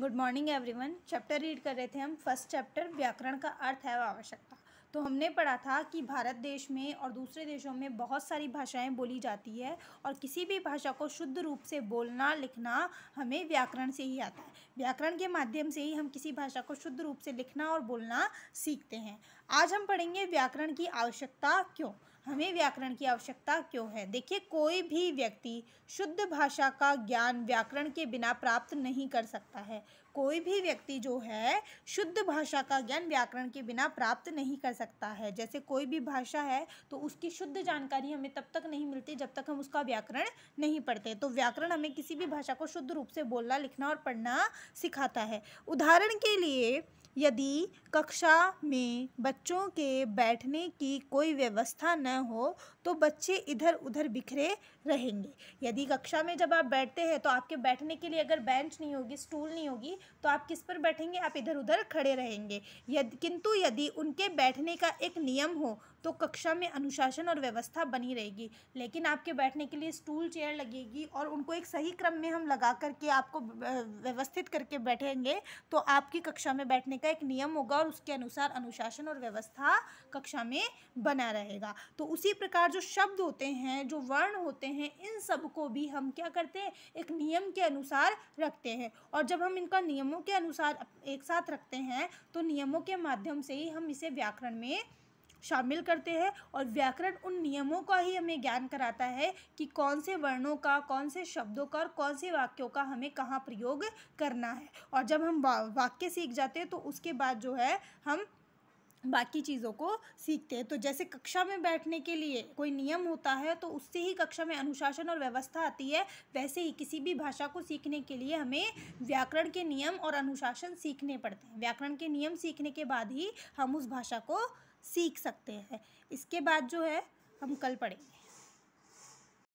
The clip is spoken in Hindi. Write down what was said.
good morning everyone chapter read कर रहे थे हम फर्स्ट चैप्टर व्याकरण का अर्थ है आवश्यकता तो हमने पढ़ा था कि भारत देश में और दूसरे देशों में बहुत सारी भाषाएं बोली जाती है और किसी भी भाषा को शुद्ध रूप से बोलना लिखना हमें व्याकरण से ही आता है व्याकरण के माध्यम से ही हम किसी भाषा को शुद्ध रूप से लिखना और बोलना सीखते हैं आज हम पढ़ेंगे व्याकरण की आवश्यकता क्यों हमें व्याकरण की आवश्यकता क्यों है देखिए कोई भी व्यक्ति शुद्ध भाषा का ज्ञान व्याकरण के बिना प्राप्त नहीं कर सकता है कोई भी व्यक्ति जो है शुद्ध भाषा का ज्ञान व्याकरण के बिना प्राप्त नहीं कर सकता है जैसे कोई भी भाषा है तो उसकी शुद्ध जानकारी हमें तब तक नहीं मिलती जब तक हम उसका व्याकरण नहीं पढ़ते तो व्याकरण हमें किसी भी भाषा को शुद्ध रूप से बोलना लिखना और पढ़ना सिखाता है उदाहरण के लिए यदि कक्षा में बच्चों के बैठने की कोई व्यवस्था न हो तो बच्चे इधर उधर बिखरे रहेंगे यदि कक्षा में जब आप बैठते हैं तो आपके बैठने के लिए अगर बेंच नहीं होगी स्टूल नहीं होगी तो आप किस पर बैठेंगे आप इधर उधर खड़े रहेंगे यद किंतु यदि उनके बैठने का एक नियम हो तो कक्षा में अनुशासन और व्यवस्था बनी रहेगी लेकिन आपके बैठने के लिए स्टूल चेयर लगेगी और उनको एक सही क्रम में हम लगा करके आपको व्यवस्थित करके बैठेंगे तो आपकी कक्षा में बैठने का एक नियम होगा और उसके अनुसार अनुशासन और व्यवस्था कक्षा में बना रहेगा तो उसी प्रकार जो शब्द होते हैं जो वर्ण होते हैं इन सब को भी हम क्या करते हैं एक नियम के अनुसार रखते हैं और जब हम इनका नियमों के अनुसार एक साथ रखते हैं तो नियमों के माध्यम से ही हम इसे व्याकरण में शामिल करते हैं और व्याकरण उन नियमों का ही हमें ज्ञान कराता है कि कौन से वर्णों का कौन से शब्दों का और कौन से वाक्यों का हमें कहाँ प्रयोग करना है और जब हम वाक्य सीख जाते हैं तो उसके बाद जो है हम बाकी चीज़ों को सीखते हैं तो जैसे कक्षा में बैठने के लिए कोई नियम होता है तो उससे ही कक्षा में अनुशासन और व्यवस्था आती है वैसे ही किसी भी भाषा को सीखने के लिए हमें व्याकरण के नियम और अनुशासन सीखने पड़ते हैं व्याकरण के नियम सीखने के बाद ही हम उस भाषा को सीख सकते हैं इसके बाद जो है हम कल पढ़ेंगे